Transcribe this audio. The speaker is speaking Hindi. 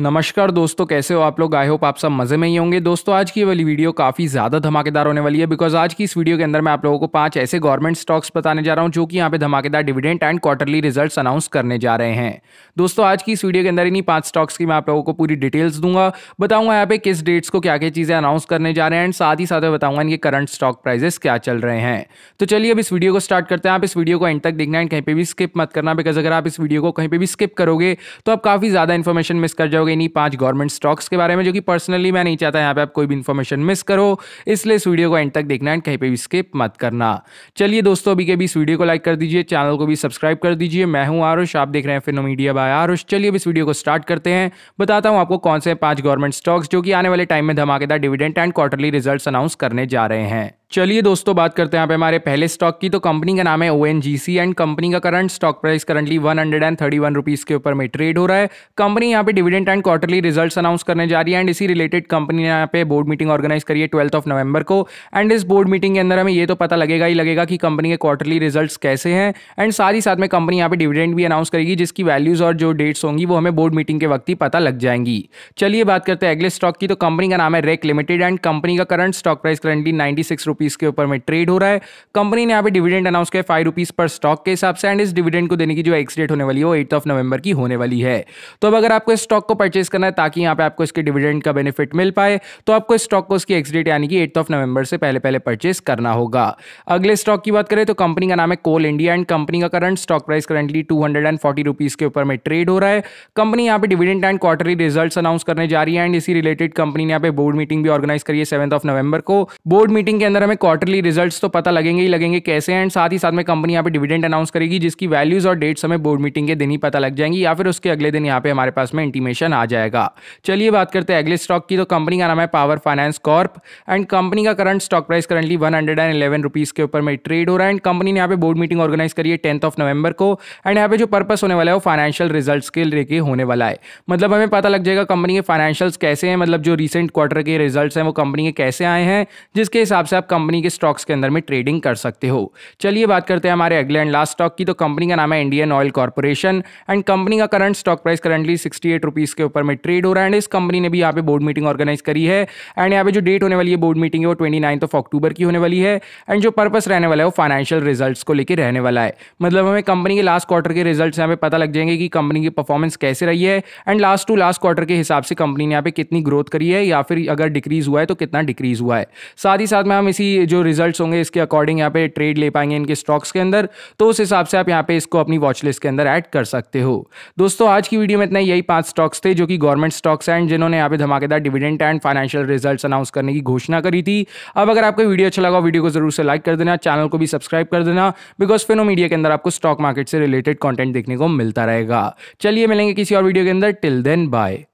नमस्कार दोस्तों कैसे हो आप लोग आई होप आप सब मजे में ही होंगे दोस्तों आज की वाली वीडियो काफ़ी ज़्यादा धमाकेदार होने वाली है बिकॉज आज की इस वीडियो के अंदर मैं आप लोगों को पांच ऐसे गवर्नमेंट स्टॉक्स बताने जा रहा हूं जो कि यहां पे धमाकेदार dividend and quarterly result announce करने जा रहे हैं दोस्तों आज की इस वीडियो के अंदर इन्हीं पांच स्टॉक्स की मैं आप लोगों को पूरी डिटेल्स दूंगा बताऊंगा यहाँ पे किस डेट्स को क्या क्या चीज़ें अनाउंस करने जा रहे हैं एंड साथ ही साथ बताऊंगा इनके करंट स्टॉक प्राइजेस क्या चल रहे हैं तो चलिए अब इस वीडियो को स्टार्ट करते हैं आप इस वीडियो को एंड तक देखना एंड कहीं पर भी स्किप मत करना बिकॉज अगर आप इस वीडियो को कहीं पर भी स्किप करोगे तो आप काफ़ी ज़्यादा इन्फॉर्मेशन मिस कर जाओगे जाओगे इन्हीं पांच गवर्नमेंट स्टॉक्स के बारे में जो कि पर्सनली मैं नहीं चाहता यहाँ पे आप कोई भी इन्फॉर्मेशन मिस करो इसलिए इस वीडियो को एंड तक देखना एंड कहीं पर भी स्किप मत करना चलिए दोस्तों अभी के अभी इस वीडियो को लाइक कर दीजिए चैनल को भी सब्सक्राइब कर दीजिए मैं हूँ आरुष आप देख रहे हैं फिनो मीडिया बाय आरुष चलिए इस वीडियो को स्टार्ट करते हैं बताता हूँ आपको कौन से पांच गवर्नमेंट स्टॉक्स जो कि आने वाले टाइम में धमाकेदार dividend and quarterly result announce करने जा रहे हैं चलिए दोस्तों बात करते हैं यहाँ पे हमारे पहले स्टॉक की तो कंपनी का नाम है ओ एंड कंपनी का current stock price currently one hundred and thirty one rupees के ऊपर में ट्रेड हो रहा है कंपनी यहाँ पे dividend and quarterly results announce करने जा रही है एंड इसी रिलेटेड कंपनी ने यहाँ पे बोर्ड मीटिंग ऑर्गेनाइज करी है ट्वेल्थ ऑफ नवंबर को एंड इस बोर्ड मीटिंग के अंदर हमें ये तो पता लगेगा ही लगेगा कि कंपनी के क्वार्टरली रिजल्ट कैसे हैं एंड साथ ही साथ में कंपनी यहाँ पे डिविडेंड भी अनाउंस करेगी जिसकी वैल्यूज और जो डेट्स होंगी वो हमें बोर्ड मीटिंग के वक्त ही पता लग जाएंगी चलिए बात करते हैं अगले स्टॉक की तो कंपनी का नाम है रेक लिमिटेड एंड कंपनी का current stock price currently ninety six rupees के ऊपर में ट्रेड हो रहा है कंपनी ने यहाँ पे डिविडेंड अनाउंस किया फाइव रुपीज पर स्टॉक के हिसाब से एंड इस डिविडेंड को देने की जो एक्स डेट होने वाली है वो एट ऑफ नवंबर की होने वाली है तो अब अगर आपको इस स्टॉक को परचेज करना है ताकि यहाँ पे आपको इसके डिविडेंड का बेनिफिट मिल पाए तो आपको इस स्टॉक को उसकी एक्स डेट यानी कि एट ऑफ नवंबर से पहले पहले परचेज करना होगा अगले स्टॉक की बात करें तो कंपनी का नाम है कोल इंडिया एंड कंपनी का current stock price currently two hundred and forty rupees के ऊपर में ट्रेड हो रहा है कंपनी यहाँ पे dividend and quarterly result announce करने जा रही है एंड इसी रिलेटेड कंपनी ने यहाँ पे बोर्ड मीटिंग भी ऑर्गेनाइज करी है सेवंथ ऑफ नवंबर को बोर्ड मीटिंग के अंदर हमें क्वार्टरली रिजल्ट्स तो पता लगेंगे ही लगेंगे कैसे एंड साथ ही साथ में कंपनी यहाँ पे डिविडेंड अनाउंस करेगी जिसकी वैल्यूज और डेट्स हमें बोर्ड मीटिंग के दिन ही पता लग जाएंगी या फिर उसके अगले दिन यहाँ पे हमारे पास में इंटीमेशन आ जाएगा चलिए बात करते हैं अगले स्टॉक की तो कंपनी का नाम है Power Finance Corp and company का current stock price currently one hundred and eleven rupees के ऊपर में ट्रेड हो रहा है एंड कंपनी ने यहाँ पे बोर्ड मीटिंग ऑर्गेनाइज करी है टेंथ ऑफ नवंबर को एंड यहाँ पे जो पर्पस होने वाला है वो फाइनेंशियल रिजल्ट के लेके होने वाला है मतलब हमें पता लग जाएगा कंपनी के फाइनेंशियल्स कैसे हैं मतलब जो रिसेंट क्वार्टर के रिजल्ट हैं वो कंपनी के कैसे आए हैं जिसके हिसाब से आप कंपनी के स्टॉक्स के अंदर में ट्रेडिंग कर सकते हो चलिए बात करते हैं हमारे अगले एंड लास्ट स्टॉक की तो कंपनी का नाम है Indian Oil Corporation and company का current stock price currently sixty eight rupees के ऊपर में ट्रेड हो रहा है एंड इस कंपनी ने भी यहाँ पे बोर्ड मीटिंग ऑर्गेनाइज करी है एंड यहाँ पे जो डेट होने वाली है बोर्ड मीटिंग है वो ट्वेंटी नाइन्थ ऑफ अक्टूबर की होने वाली है एंड जो पर्पस रहने वाला है वो फाइनेंशियल रिजल्ट को लेकर रहने वाला है मतलब हमें कंपनी के लास्ट क्वार्टर के रिजल्ट पे पता लग जाएंगे कि कंपनी की परफॉर्मेंस कैसे रही है and last to last quarter के हिसाब से कंपनी ने यहाँ पे कितनी ग्रोथ करी है या फिर अगर डिक्रीज हुआ है तो कितना डिक्रीज हुआ है साथ ही साथ में हम इसी भी जो रिजल्ट्स होंगे इसके अकॉर्डिंग यहाँ पे ट्रेड ले पाएंगे इनके स्टॉक्स के अंदर तो उस हिसाब से आप यहाँ पे इसको अपनी वॉच लिस्ट के अंदर ऐड कर सकते हो दोस्तों आज की वीडियो में इतना यही पांच स्टॉक्स थे जो कि गवर्नमेंट स्टॉक्स हैं जिन्होंने यहाँ पे धमाकेदार dividend and financial result announce करने की घोषणा करी थी अब अगर आपको वीडियो अच्छा लगा वीडियो को जरूर से लाइक कर देना चैनल को भी सब्सक्राइब कर देना बिकॉज फिनो मीडिया के अंदर आपको स्टॉक मार्केट से रिलेटेड कॉन्टेंट देखने को मिलता रहेगा चलिए मिलेंगे किसी और वीडियो के अंदर टिल देन बाय